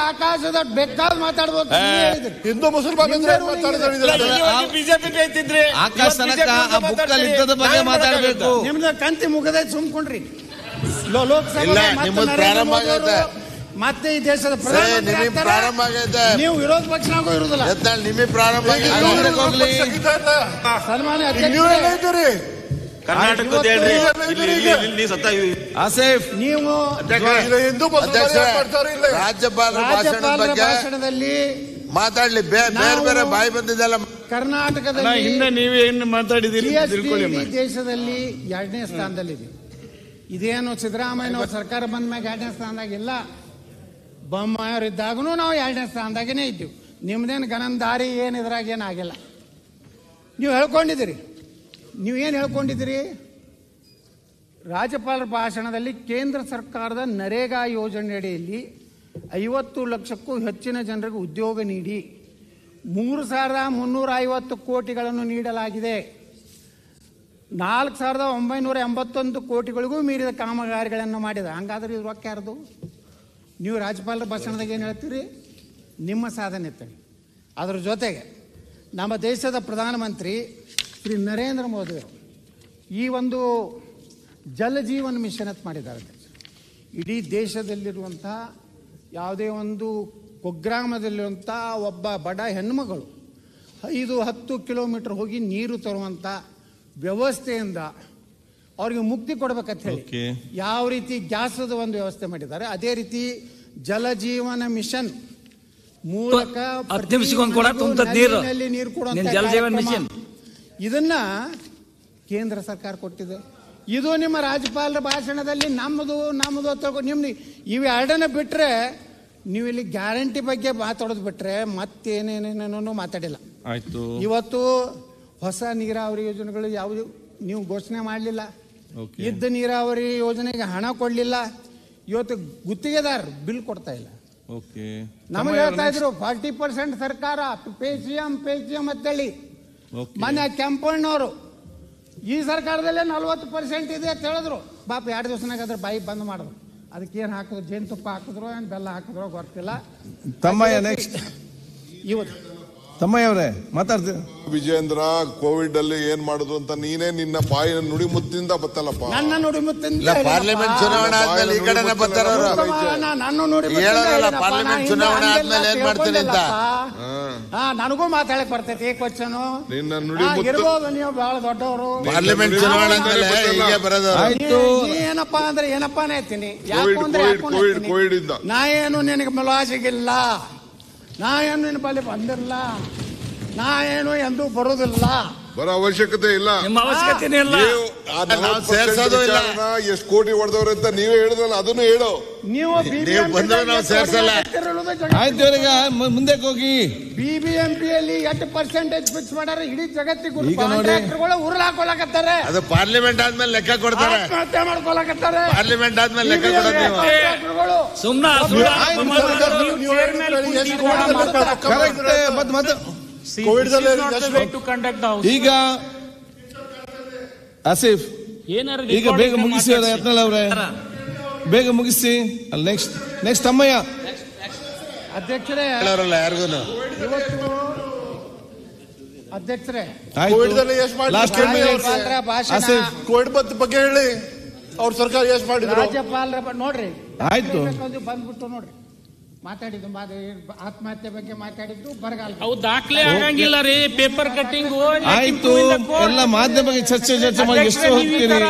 ಆಕಾಶದ ಬೆಕ್ಕಾದ್ ಮಾತಾಡ್ಬೋದು ಹಿಂದೂ ಬಿಜೆಪಿ ಬಗ್ಗೆ ಮಾತಾಡಬೇಕು ನಿಮ್ದು ಕಂತಿ ಮುಗದ ಸುಮ್ಕೊಂಡ್ರಿ ಲೋಕಸಭೆ ಪ್ರಾರಂಭ ಆಗುತ್ತೆ ಮತ್ತೆ ಈ ದೇಶದ ಪ್ರಧಾನಮಂತ್ರಿ ಪ್ರಾರಂಭ ಆಗೈತೆ ನೀವು ವಿರೋಧ ಪಕ್ಷನಾಗೂ ಇರುದಿಲ್ಲ ನಿಮಗೆ ಪ್ರಾರಂಭ ಸನ್ಮಾನ್ಯ ಆಸೇಫ್ ನೀವು ರಾಜ್ಯಪಾಲ ಬಗ್ಗೆ ಭಾಷಣದಲ್ಲಿ ಮಾತಾಡ್ಲಿ ಬೇರೆ ಬೇರೆ ಬಾಯಿ ಬಂದಿದ್ದಲ್ಲ ಕರ್ನಾಟಕದಲ್ಲಿ ಹಿಂದೆ ನೀವೇ ಏನು ದೇಶದಲ್ಲಿ ಎರಡನೇ ಸ್ಥಾನದಲ್ಲಿದೆ ಇದೇನು ಸಿದ್ದರಾಮಯ್ಯ ಸರ್ಕಾರ ಬಂದ ಮ್ಯಾಗ ಎರಡನೇ ಸ್ಥಾನದಾಗ ಇಲ್ಲ ಇದ್ದಾಗೂ ನಾವು ಎರಡನೇ ಸ್ಥಾನದಾಗೇನೆ ಇದ್ದೀವಿ ನಿಮ್ಮದೇನು ಗನಂದಾರಿ ಏನು ಇದ್ರಾಗ ಆಗಿಲ್ಲ ನೀವು ಹೇಳ್ಕೊಂಡಿದ್ದೀರಿ ನೀವೇನು ಹೇಳ್ಕೊಂಡಿದ್ದೀರಿ ರಾಜ್ಯಪಾಲರ ಭಾಷಣದಲ್ಲಿ ಕೇಂದ್ರ ಸರ್ಕಾರದ ನರೇಗಾ ಯೋಜನೆಯಡಿಯಲ್ಲಿ ಐವತ್ತು ಲಕ್ಷಕ್ಕೂ ಹೆಚ್ಚಿನ ಜನರಿಗೆ ಉದ್ಯೋಗ ನೀಡಿ ಮೂರು ಸಾವಿರದ ಮುನ್ನೂರ ಐವತ್ತು ಕೋಟಿಗಳನ್ನು ನೀಡಲಾಗಿದೆ ನಾಲ್ಕು ಸಾವಿರದ ಒಂಬೈನೂರ ಎಂಬತ್ತೊಂದು ಕೋಟಿಗಳಿಗೂ ಮೀರಿದ ಕಾಮಗಾರಿಗಳನ್ನು ಮಾಡಿದೆ ಹಾಗಾದ್ರೆ ಇದು ರೊಕ್ಕ ಯಾರ್ದು ನೀವು ರಾಜ್ಯಪಾಲರ ಭಾಷಣದಾಗ ಏನು ಹೇಳ್ತೀರಿ ನಿಮ್ಮ ಸಾಧನೆ ಇತ್ತೇಳಿ ಅದರ ಜೊತೆಗೆ ನಮ್ಮ ದೇಶದ ಪ್ರಧಾನಮಂತ್ರಿ ಶ್ರೀ ನರೇಂದ್ರ ಮೋದಿ ಈ ಒಂದು ಜಲ ಜೀವನ ಮಿಷನ್ ಅಂತ ಮಾಡಿದ್ದಾರೆ ಇಡೀ ದೇಶದಲ್ಲಿರುವಂಥ ಯಾವುದೇ ಒಂದು ಕುಗ್ರಾಮದಲ್ಲಿರುವಂಥ ಒಬ್ಬ ಬಡ ಹೆಣ್ಣುಮಗಳು ಐದು ಹತ್ತು ಕಿಲೋಮೀಟ್ರ್ ಹೋಗಿ ನೀರು ತರುವಂಥ ವ್ಯವಸ್ಥೆಯಿಂದ ಅವ್ರಿಗೆ ಮುಕ್ತಿ ಕೊಡ್ಬೇಕಂತ ಹೇಳಿ ಯಾವ ರೀತಿ ಗ್ಯಾಸದ ಒಂದು ವ್ಯವಸ್ಥೆ ಮಾಡಿದ್ದಾರೆ ಅದೇ ರೀತಿ ಜಲಜೀವನ ಮಿಷನ್ ಮೂಲಕ ನೀರು ಇದನ್ನ ಕೇಂದ್ರ ಸರ್ಕಾರ ಕೊಟ್ಟಿದೆ ಇದು ನಿಮ್ಮ ರಾಜ್ಯಪಾಲರ ಭಾಷಣದಲ್ಲಿ ನಮ್ಮದು ನಮ್ಮದು ತಗೋ ನಿಮ್ದು ಇವೆರಡನ್ನ ಬಿಟ್ರೆ ನೀವು ಇಲ್ಲಿ ಗ್ಯಾರಂಟಿ ಬಗ್ಗೆ ಮಾತಾಡೋದು ಬಿಟ್ರೆ ಮತ್ತೇನೇನೇನೇನೂ ಮಾತಾಡಿಲ್ಲ ಆಯ್ತು ಇವತ್ತು ಹೊಸ ನೀರಾವರಿ ಯೋಜನೆಗಳು ಯಾವುದು ನೀವು ಘೋಷಣೆ ಮಾಡಲಿಲ್ಲ ಇದ್ದ ನೀರಾವರಿ ಯೋಜನೆಗೆ ಹಣ ಕೊಡಲಿಲ್ಲ ಇವತ್ತು ಗುತ್ತಿಗೆದಾರ ಬಿಲ್ ಕೊಡ್ತಾ ಇಲ್ಲ ನಮಗೆ ಹೇಳ್ತಾ ಇದ್ರು ಫಾರ್ಟಿ ಪರ್ಸೆಂಟ್ ಸರ್ಕಾರ ಪೇ ಪೇಸಿಎಂ ಅಂತ ಪೇ ಮನೆ ಕೆಂಪಣ್ಣವರು ಈ ಸರ್ಕಾರದಲ್ಲೇ ನಲ್ವತ್ತು ಪರ್ಸೆಂಟ್ ಇದೆ ಅಂತ ಹೇಳಿದ್ರು ಬಾಪ ಎರಡು ದಿವಸನಾಗ ಅದ್ರ ಬಾಯಿ ಬಂದ್ ಮಾಡಿದ್ರು ಅದಕ್ಕೆ ಏನು ಹಾಕಿದ್ರು ತುಪ್ಪ ಹಾಕಿದ್ರು ಏನು ಬೆಲ್ಲ ಹಾಕಿದ್ರು ಗೊತ್ತಿಲ್ಲ ತಮ್ಮ ನೆಕ್ಸ್ಟ್ ಇವತ್ತು ತಮ್ಮಯ್ಯವರೇ ಮಾತಾಡ್ತೀನಿ ವಿಜೇಂದ್ರ ಕೋವಿಡ್ ಅಲ್ಲಿ ಏನ್ ಮಾಡುದು ಅಂತ ನೀನೇ ನಿನ್ನ ಬಾಯಿ ನುಡಿಮುತ್ತಿಂದ ಬತ್ತಲ್ಲಪ್ಪ ನನ್ನ ನುಡಿಮುತ್ತಿಂದ ಪಾರ್ಲಿಮೆಂಟ್ ಚುನಾವಣೆ ಆದ್ಮೇಲೆ ಈ ಕಡೆನೆ ಬರ್ತಾರ ನಾನು ನೋಡಿ ಹೇಳೋದಲ್ಲ ಪಾರ್ಲಿಮೆಂಟ್ ಚುನಾವಣೆ ಆದ್ಮೇಲೆ ಏನ್ ಮಾಡ್ತೀನಿ ಅಂತ ನನಗೂ ಮಾತಾಡಕ್ ಬರ್ತೈತಿ ಕ್ವಶನ್ ನಿನ್ನ ನುಡಿ ಇರ್ಬೋದು ನೀವು ಬಹಳ ದೊಡ್ಡವರು ಪಾರ್ಲಿಮೆಂಟ್ ಚುನಾವಣೆ ಆದ್ಮೇಲೆ ಹೀಗೆ ಬರೋದು ಏನಪ್ಪಾ ಅಂದ್ರೆ ಏನಪ್ಪಾನೇ ಹೇಳ್ತೀನಿ ಯಾಕಂದ್ರೆ ಕೋವಿಡ್ ಕೋವಿಡ್ ಇಂದ ನಾ ಏನು ನಿನಗೆ ಮುಲಾಜಿಗಿಲ್ಲ ನಾನು ಏನು ನೆನಪಲ್ಲಿ ಬಂದಿರಲ್ಲ ನಾ ಏನು ಎಂದೂ ಬರೋದಿಲ್ಲ ಬರೋ ಅವಶ್ಯಕತೆ ಇಲ್ಲ ನಿಮ್ಮ ಅವಶ್ಯಕತೆನೇ ಇಲ್ಲ ಸೇರ್ಸೋದು ಇಲ್ಲ ಎಷ್ಟು ಕೋಟಿ ಹೊಡೆದವ್ರೆ ಅಂತ ನೀವೇ ಹೇಳಿದ್ರಲ್ಲ ಅದನ್ನು ಹೇಳು ನೀವು ನೀವು ಬಂದ್ರೆ ನಾವು ಸೇರ್ಸಲ್ಲ ಆಯ್ತು ಮುಂದೆ ಹೋಗಿ ಬಿಬಿಎಂಪಿ ಅಲ್ಲಿ ಎಷ್ಟು ಪರ್ಸೆಂಟೇಜ್ ಫಿಕ್ಸ್ ಮಾಡ್ಯಾರ ಇಡೀ ಜಗತ್ತಿಗೂ ಕಾಂಟ್ರಾಕ್ಟರ್ಗಳು ಉರುಳು ಹಾಕೊಳಕತ್ತಾರೆ ಅದು ಪಾರ್ಲಿಮೆಂಟ್ ಆದ್ಮೇಲೆ ಲೆಕ್ಕ ಕೊಡ್ತಾರೆ ಆತ್ಮಹತ್ಯೆ ಮಾಡ್ಕೊಳಕತ್ತಾರೆ ಪಾರ್ಲಿಮೆಂಟ್ ಆದ್ಮೇಲೆ ಲೆಕ್ಕ ಕೊಡೋದು ಸುಮ್ಮನೆ ಮತ್ತೆ ಮತ್ತೆ ಈಗ ಆಸಿಫ್ ಈಗ ಬೇಗ ಮುಗಿಸಿ ಯತ್ನಲ್ ಅವರೇ ಬೇಗ ಮುಗಿಸಿ ಅಲ್ಲಿ ನೆಕ್ಸ್ಟ್ ನೆಕ್ಸ್ಟ್ ಅಮ್ಮಯ್ಯ ಅಧ್ಯಕ್ಷರೇ ಯಾರಿಗೂ ಅಧ್ಯಕ್ಷರೇ ಕೋವಿಡ್ ಬಗ್ಗೆ ಹೇಳಿ ಅವ್ರ ಸರ್ಕಾರ ಎಷ್ಟು ಮಾಡಿದ್ರು ರಾಜ್ಯಪಾಲರ ನೋಡ್ರಿ ಆಯ್ತು ಬಂದ್ಬಿಟ್ಟು ನೋಡ್ರಿ ಮಾತಾಡಿದ್ದು ಆತ್ಮಹತ್ಯೆ ಬಗ್ಗೆ ಮಾತಾಡಿದ್ದು ಬರಗಾಲ ಅವು ದಾಖಲೆ ಆಗಂಗಿಲ್ಲ ರೀ ಪೇಪರ್ ಕಟಿಂಗ್ ಆಯ್ತು ಎಲ್ಲ ಮಾಧ್ಯಮ ಚರ್ಚೆ ಚರ್ಚೆ ಮಾಡಿ ಎಷ್ಟು ಹೋಗ್ತೀರಿ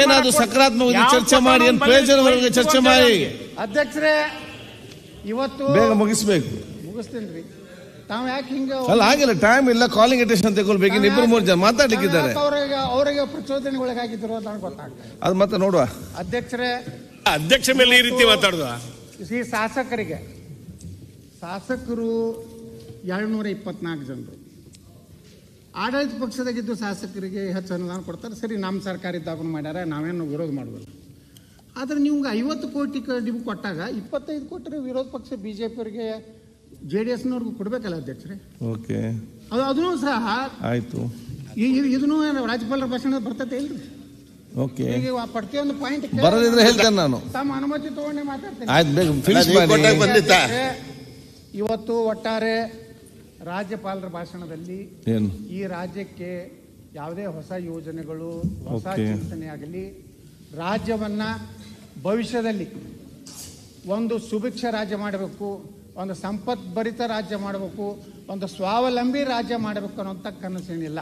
ಏನಾದ್ರು ಸಕಾರಾತ್ಮಕ ಚರ್ಚೆ ಮಾಡಿ ಏನ್ ಪ್ರಯೋಜನವರೆಗೆ ಚರ್ಚೆ ಮಾಡಿ ಅಧ್ಯಕ್ಷರೇ ಇವತ್ತು ಬೇಗ ಮುಗಿಸ್ಬೇಕು ಮುಗಿಸ್ತೀನಿ ತಾವ್ ಯಾಕೆ ಹಿಂಗ ಅಲ್ಲ ಆಗಿಲ್ಲ ಟೈಮ್ ಇಲ್ಲ ಕಾಲಿಂಗ್ ಅಟೆನ್ಷನ್ ತಗೊಳ್ಬೇಕು ಇಬ್ರು ಮೂರ್ ಜನ ಮಾತಾಡ್ಲಿಕ್ಕಿದ್ದಾರೆ ಅವರಿಗೆ ಅವರಿಗೆ ಪ್ರಚೋದನೆ ಒಳಗಾಗಿದ್ರು ಅಂತ ಗೊತ್ತಾಗ್ತದೆ ಅದು ಮತ್ತೆ ನೋಡುವ ಅಧ್ಯಕ್ಷರೇ ಅಧ್ಯಕ್ಷ ಮೇಲೆ ಈ ರೀತಿ ಮಾತಾಡುದ ಈ ಶಾಸಕರಿಗೆ ಶಾಸಕರು ಎರಡುನೂರ ಇಪ್ಪತ್ನಾಲ್ಕು ಜನರು ಆಡಳಿತ ಪಕ್ಷದಾಗಿದ್ದು ಶಾಸಕರಿಗೆ ಹೆಚ್ಚು ಅನುದಾನ ಕೊಡ್ತಾರೆ ಸರಿ ನಮ್ಮ ಸರ್ಕಾರ ಇದ್ದಾಗೂ ಮಾಡ್ಯಾರ ನಾವೇನು ವಿರೋಧ ಮಾಡಬಾರ್ದು ಆದರೆ ನಿಮ್ಗೆ ಐವತ್ತು ಕೋಟಿ ನಿಮ್ಗೆ ಕೊಟ್ಟಾಗ ಇಪ್ಪತ್ತೈದು ಕೋಟಿ ವಿರೋಧ ಪಕ್ಷ ಬಿ ಜೆ ಪಿಯವರಿಗೆ ಜೆ ಡಿ ಎಸ್ನವ್ರಿಗೂ ಕೊಡಬೇಕಲ್ಲ ಅಧ್ಯಕ್ಷರೇ ಓಕೆ ಅದು ಅದೂ ಸಹ ಆಯಿತು ಇದನ್ನು ರಾಜ್ಯಪಾಲರ ಭಾಷಣ ಬರ್ತೈತೆ ಇಲ್ರಿ ಪ್ರತಿಯೊಂದು ಪಾಯಿಂಟ್ ಬರದಿದ್ರೆ ಹೇಳ್ತೇನೆ ನಾನು ತಮ್ಮ ಅನುಮತಿ ತಗೊಂಡೆ ಮಾತಾಡ್ತೇನೆ ಇವತ್ತು ಒಟ್ಟಾರೆ ರಾಜ್ಯಪಾಲರ ಭಾಷಣದಲ್ಲಿ ಈ ರಾಜ್ಯಕ್ಕೆ ಯಾವುದೇ ಹೊಸ ಯೋಜನೆಗಳು ಹೊಸ ಚಿಂತನೆ ಆಗಲಿ ರಾಜ್ಯವನ್ನ ಭವಿಷ್ಯದಲ್ಲಿ ಒಂದು ಸುಭಿಕ್ಷ ರಾಜ್ಯ ಮಾಡಬೇಕು ಒಂದು ಭರಿತ ರಾಜ್ಯ ಮಾಡಬೇಕು ಒಂದು ಸ್ವಾವಲಂಬಿ ರಾಜ್ಯ ಮಾಡಬೇಕು ಅನ್ನೋಂಥ ಕನಸೇನಿಲ್ಲ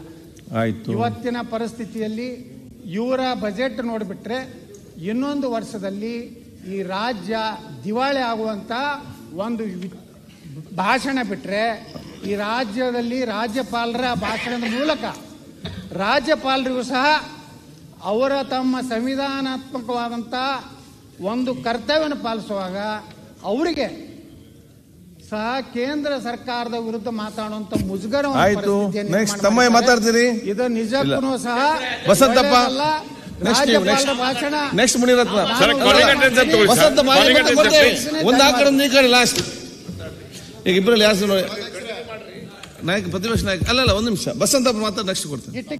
ಇವತ್ತಿನ ಪರಿಸ್ಥಿತಿಯಲ್ಲಿ ಇವರ ಬಜೆಟ್ ನೋಡಿಬಿಟ್ರೆ ಇನ್ನೊಂದು ವರ್ಷದಲ್ಲಿ ಈ ರಾಜ್ಯ ದಿವಾಳಿ ಆಗುವಂಥ ಒಂದು ಭಾಷಣ ಬಿಟ್ಟರೆ ಈ ರಾಜ್ಯದಲ್ಲಿ ರಾಜ್ಯಪಾಲರ ಭಾಷಣದ ಮೂಲಕ ರಾಜ್ಯಪಾಲರಿಗೂ ಸಹ ಅವರ ತಮ್ಮ ಸಂವಿಧಾನಾತ್ಮಕವಾದಂಥ ಒಂದು ಕರ್ತವ್ಯವನ್ನು ಪಾಲಿಸುವಾಗ ಅವರಿಗೆ ಕೇಂದ್ರ ಸರ್ಕಾರದ ವಿರುದ್ಧ ಮಾತಾಡುವಂತ ಮುಜುಗರ ಆಯ್ತು ನೆಕ್ಸ್ಟ್ ತಮ್ಮ ಮಾತಾಡ್ತೀರಿ ಇದು ನಿಜಕ್ಕೂ ಸಹ ಬಸಂತಪ್ಪ ಭಾಷಣ ನೆಕ್ಸ್ಟ್ ಮುನಿರತ್ನ ಬಸಂತ ಒಂದು ಆ ಕಡೆ ಈ ಕಡೆ ಲಾಸ್ಟ್ ಈಗ ಇಬ್ಬರಲ್ಲಿ ಯಾರು ನೋಡಿ ನಾಯಕ ಪ್ರತಿಪಕ್ಷ ನಾಯಕ ಅಲ್ಲ ಅಲ್ಲ ಒಂದು ನಿಮಿಷ ಬಸಂತಪ್ಪ ಮಾತಾಡಿ ನೆಕ್ಸ್ಟ್ ಕೊಡ್ತೇನೆ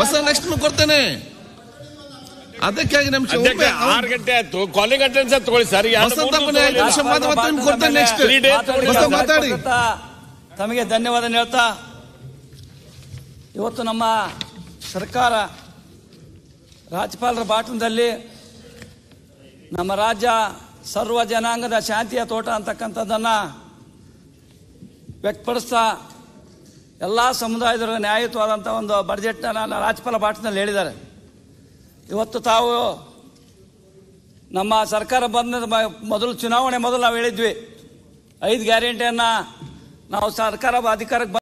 ಬಸಂತ ನೆಕ್ಸ್ಟ್ ಕೊಡ್ತೇನೆ ಅದಕ್ಕಾಗಿ ನಮ್ ಗಂಟೆ ಕಾಲಿಂಗ್ ತಗೊಳ್ಳಿ ತಮಗೆ ಧನ್ಯವಾದ ಹೇಳ್ತಾ ಇವತ್ತು ನಮ್ಮ ಸರ್ಕಾರ ರಾಜ್ಯಪಾಲರ ಬಾಟಲದಲ್ಲಿ ನಮ್ಮ ರಾಜ್ಯ ಸರ್ವ ಜನಾಂಗದ ಶಾಂತಿಯ ತೋಟ ಅಂತಕ್ಕಂಥದ್ದನ್ನು ವ್ಯಕ್ತಪಡಿಸ್ತಾ ಎಲ್ಲ ಸಮುದಾಯದವರು ನ್ಯಾಯಯುತವಾದಂಥ ಒಂದು ಬಡ್ಜೆಟನ್ನು ರಾಜ್ಯಪಾಲ ಬಾಟಲ್ನಲ್ಲಿ ಹೇಳಿದ್ದಾರೆ ಇವತ್ತು ತಾವು ನಮ್ಮ ಸರ್ಕಾರ ಬಂದ ಮೊದಲು ಚುನಾವಣೆ ಮೊದಲು ನಾವು ಹೇಳಿದ್ವಿ ಐದು ಗ್ಯಾರಂಟಿಯನ್ನು ನಾವು ಸರ್ಕಾರ ಅಧಿಕಾರಕ್ಕೆ